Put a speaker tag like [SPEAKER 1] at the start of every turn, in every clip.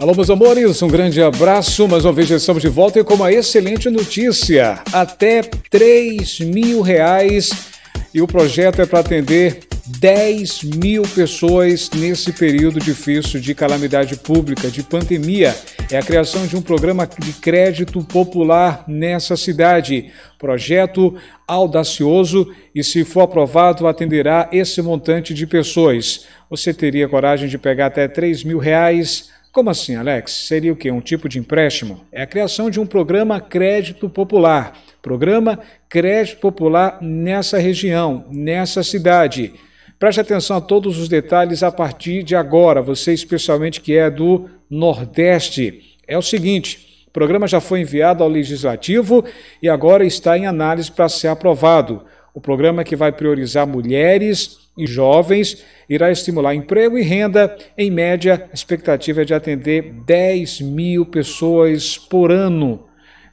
[SPEAKER 1] Alô, meus amores, um grande abraço. Mais uma vez estamos de volta e com uma excelente notícia: até 3 mil reais. E o projeto é para atender 10 mil pessoas nesse período difícil de calamidade pública, de pandemia. É a criação de um programa de crédito popular nessa cidade. Projeto audacioso e, se for aprovado, atenderá esse montante de pessoas. Você teria coragem de pegar até 3 mil reais? Como assim, Alex? Seria o que? Um tipo de empréstimo? É a criação de um programa crédito popular. Programa crédito popular nessa região, nessa cidade. Preste atenção a todos os detalhes a partir de agora, você especialmente que é do Nordeste. É o seguinte: o programa já foi enviado ao Legislativo e agora está em análise para ser aprovado. O programa que vai priorizar mulheres e jovens irá estimular emprego e renda. Em média, a expectativa é de atender 10 mil pessoas por ano.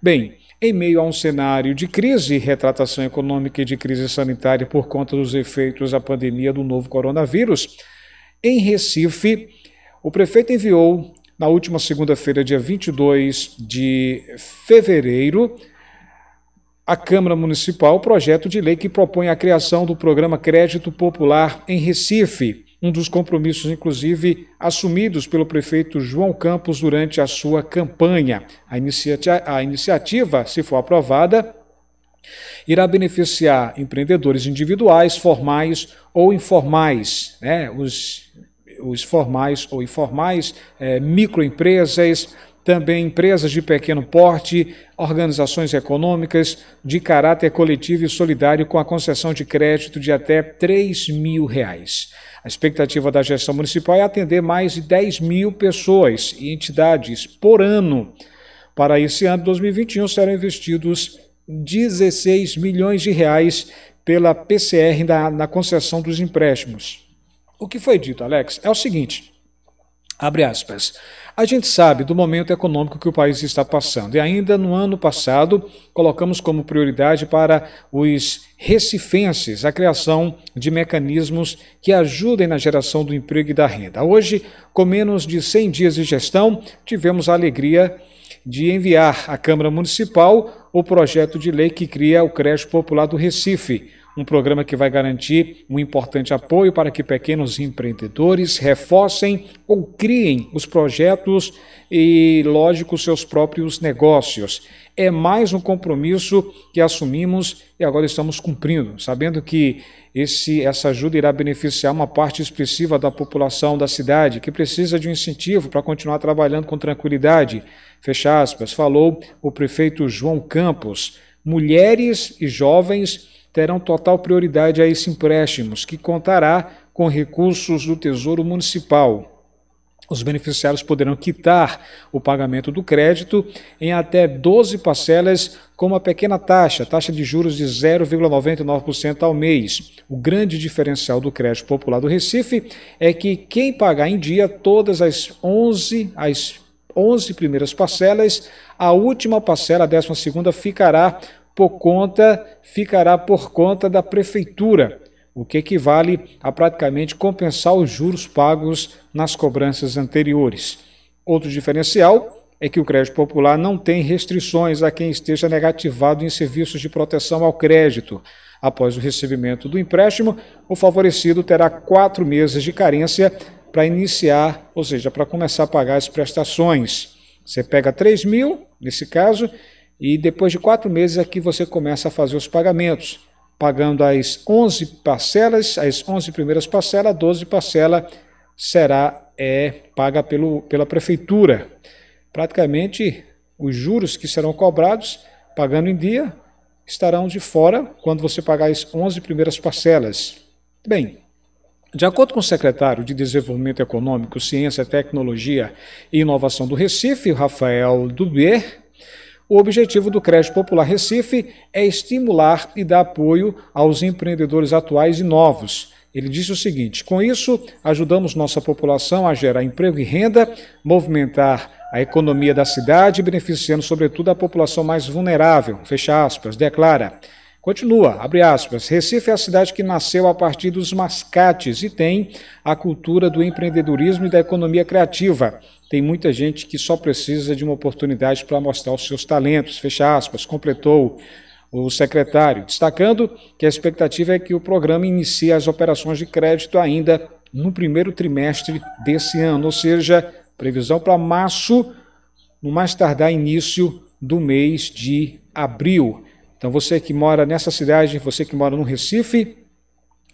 [SPEAKER 1] Bem, em meio a um cenário de crise, retratação econômica e de crise sanitária por conta dos efeitos da pandemia do novo coronavírus, em Recife, o prefeito enviou, na última segunda-feira, dia 22 de fevereiro, a Câmara Municipal o projeto de lei que propõe a criação do programa Crédito Popular em Recife, um dos compromissos, inclusive, assumidos pelo prefeito João Campos durante a sua campanha. A, iniciativa, a iniciativa se for aprovada, irá beneficiar empreendedores individuais, formais ou informais, né? os, os formais ou informais, é, microempresas, também empresas de pequeno porte, organizações econômicas de caráter coletivo e solidário com a concessão de crédito de até 3 mil reais. A expectativa da gestão municipal é atender mais de 10 mil pessoas e entidades por ano. Para esse ano 2021 serão investidos 16 milhões de reais pela PCR na, na concessão dos empréstimos. O que foi dito, Alex, é o seguinte. Abre aspas. A gente sabe do momento econômico que o país está passando e ainda no ano passado colocamos como prioridade para os recifenses a criação de mecanismos que ajudem na geração do emprego e da renda. Hoje, com menos de 100 dias de gestão, tivemos a alegria de enviar à Câmara Municipal o projeto de lei que cria o Crédito Popular do Recife um programa que vai garantir um importante apoio para que pequenos empreendedores reforcem ou criem os projetos e, lógico, seus próprios negócios. É mais um compromisso que assumimos e agora estamos cumprindo, sabendo que esse, essa ajuda irá beneficiar uma parte expressiva da população da cidade, que precisa de um incentivo para continuar trabalhando com tranquilidade. Fecha aspas, falou o prefeito João Campos. Mulheres e jovens terão total prioridade a esses empréstimos, que contará com recursos do Tesouro Municipal. Os beneficiários poderão quitar o pagamento do crédito em até 12 parcelas com uma pequena taxa, taxa de juros de 0,99% ao mês. O grande diferencial do crédito popular do Recife é que quem pagar em dia todas as 11 as 11 primeiras parcelas, a última parcela, a 12 ficará por conta ficará por conta da prefeitura, o que equivale a praticamente compensar os juros pagos nas cobranças anteriores. Outro diferencial é que o crédito popular não tem restrições a quem esteja negativado em serviços de proteção ao crédito. Após o recebimento do empréstimo, o favorecido terá quatro meses de carência para iniciar, ou seja, para começar a pagar as prestações. Você pega 3 mil, nesse caso, e depois de quatro meses é que você começa a fazer os pagamentos, pagando as 11 parcelas, as 11 primeiras parcelas, 12 parcela será é, paga pelo, pela prefeitura. Praticamente os juros que serão cobrados, pagando em dia, estarão de fora quando você pagar as 11 primeiras parcelas. Bem, de acordo com o secretário de Desenvolvimento Econômico, Ciência, Tecnologia e Inovação do Recife, Rafael Dubier, o objetivo do Crédito Popular Recife é estimular e dar apoio aos empreendedores atuais e novos. Ele disse o seguinte: com isso, ajudamos nossa população a gerar emprego e renda, movimentar a economia da cidade, beneficiando sobretudo a população mais vulnerável. Fecha aspas, declara. Continua, abre aspas. Recife é a cidade que nasceu a partir dos mascates e tem a cultura do empreendedorismo e da economia criativa. Tem muita gente que só precisa de uma oportunidade para mostrar os seus talentos. Fecha aspas. Completou o secretário, destacando que a expectativa é que o programa inicie as operações de crédito ainda no primeiro trimestre desse ano, ou seja, previsão para março, no mais tardar início do mês de abril. Então você que mora nessa cidade, você que mora no Recife,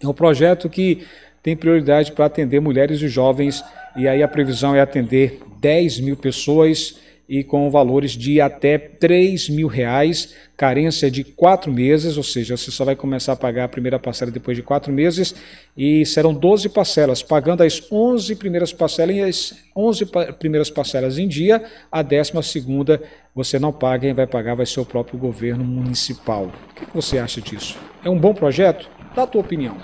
[SPEAKER 1] é um projeto que tem prioridade para atender mulheres e jovens, e aí a previsão é atender 10 mil pessoas e com valores de até 3 mil reais, carência de quatro meses, ou seja, você só vai começar a pagar a primeira parcela depois de quatro meses, e serão 12 parcelas, pagando as 11 primeiras parcelas, 11 primeiras parcelas em dia, a 12 segunda você não paga, quem vai pagar vai ser o próprio governo municipal. O que você acha disso? É um bom projeto? Dá a tua opinião.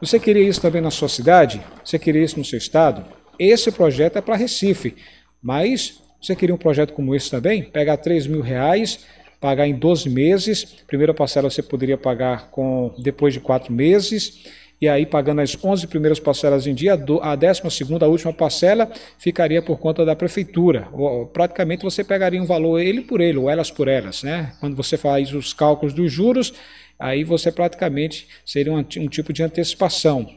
[SPEAKER 1] Você queria isso também na sua cidade? Você queria isso no seu estado? Esse projeto é para Recife, mas você queria um projeto como esse também? Pegar 3 mil reais, pagar em 12 meses. Primeira parcela você poderia pagar com depois de 4 meses. E aí, pagando as 11 primeiras parcelas em dia, a 12, a última parcela, ficaria por conta da prefeitura. Praticamente você pegaria um valor ele por ele, ou elas por elas. Né? Quando você faz os cálculos dos juros, aí você praticamente seria um, um tipo de antecipação.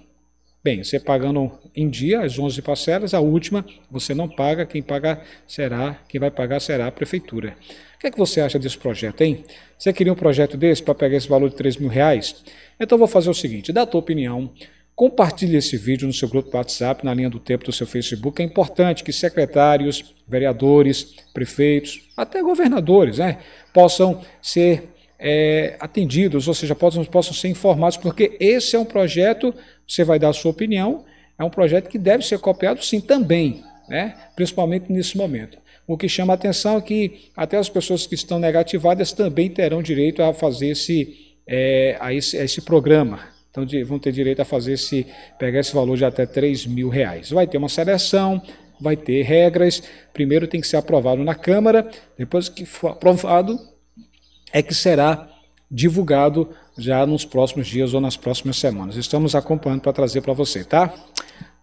[SPEAKER 1] Bem, você pagando em dia as 11 parcelas, a última você não paga, quem paga será, quem vai pagar será a prefeitura. O que é que você acha desse projeto, hein? Você queria um projeto desse para pegar esse valor de 3 mil reais? Então vou fazer o seguinte, dá a tua opinião, Compartilhe esse vídeo no seu grupo do WhatsApp, na linha do tempo do seu Facebook. É importante que secretários, vereadores, prefeitos, até governadores, né, possam ser é, atendidos, ou seja, possam, possam ser informados, porque esse é um projeto, você vai dar a sua opinião, é um projeto que deve ser copiado sim também, né? principalmente nesse momento. O que chama a atenção é que até as pessoas que estão negativadas também terão direito a fazer esse, é, a, esse a esse programa, então de, vão ter direito a fazer esse, pegar esse valor de até 3 mil reais. Vai ter uma seleção, vai ter regras. Primeiro tem que ser aprovado na Câmara, depois que for aprovado, é que será divulgado já nos próximos dias ou nas próximas semanas. Estamos acompanhando para trazer para você, tá?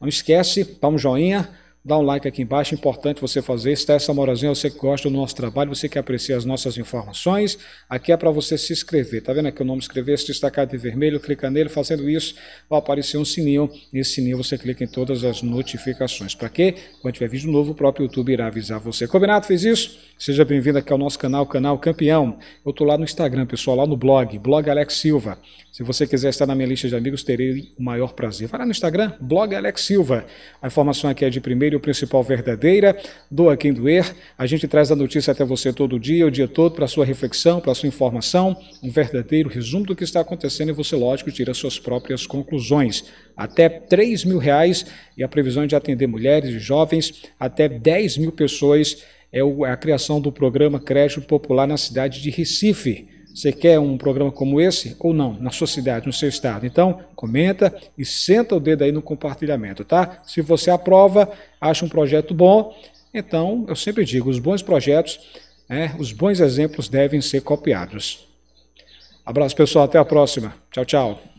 [SPEAKER 1] Não esquece, dá um joinha. Dá um like aqui embaixo, é importante você fazer Está essa moralzinha, você que gosta do nosso trabalho, você que aprecia as nossas informações. Aqui é para você se inscrever. Tá vendo aqui o nome inscrever, se destacar de vermelho, clica nele. Fazendo isso, vai aparecer um sininho. Nesse sininho você clica em todas as notificações. Para quê? Quando tiver vídeo novo, o próprio YouTube irá avisar você. Combinado? Fez isso? Seja bem-vindo aqui ao nosso canal, canal Campeão. Eu estou lá no Instagram, pessoal, lá no blog, blog Alex Silva. Se você quiser estar na minha lista de amigos, terei o maior prazer. Vai lá no Instagram, blog Alex Silva. A informação aqui é de primeiro e o principal verdadeira. Doa quem doer. A gente traz a notícia até você todo dia, o dia todo, para sua reflexão, para sua informação. Um verdadeiro resumo do que está acontecendo e você, lógico, tira suas próprias conclusões. Até 3 mil reais e a previsão é de atender mulheres e jovens, até 10 mil pessoas é, é a criação do programa Crédito Popular na cidade de Recife. Você quer um programa como esse ou não, na sua cidade, no seu estado? Então, comenta e senta o dedo aí no compartilhamento, tá? Se você aprova, acha um projeto bom, então eu sempre digo: os bons projetos, né, os bons exemplos devem ser copiados. Abraço pessoal, até a próxima. Tchau, tchau.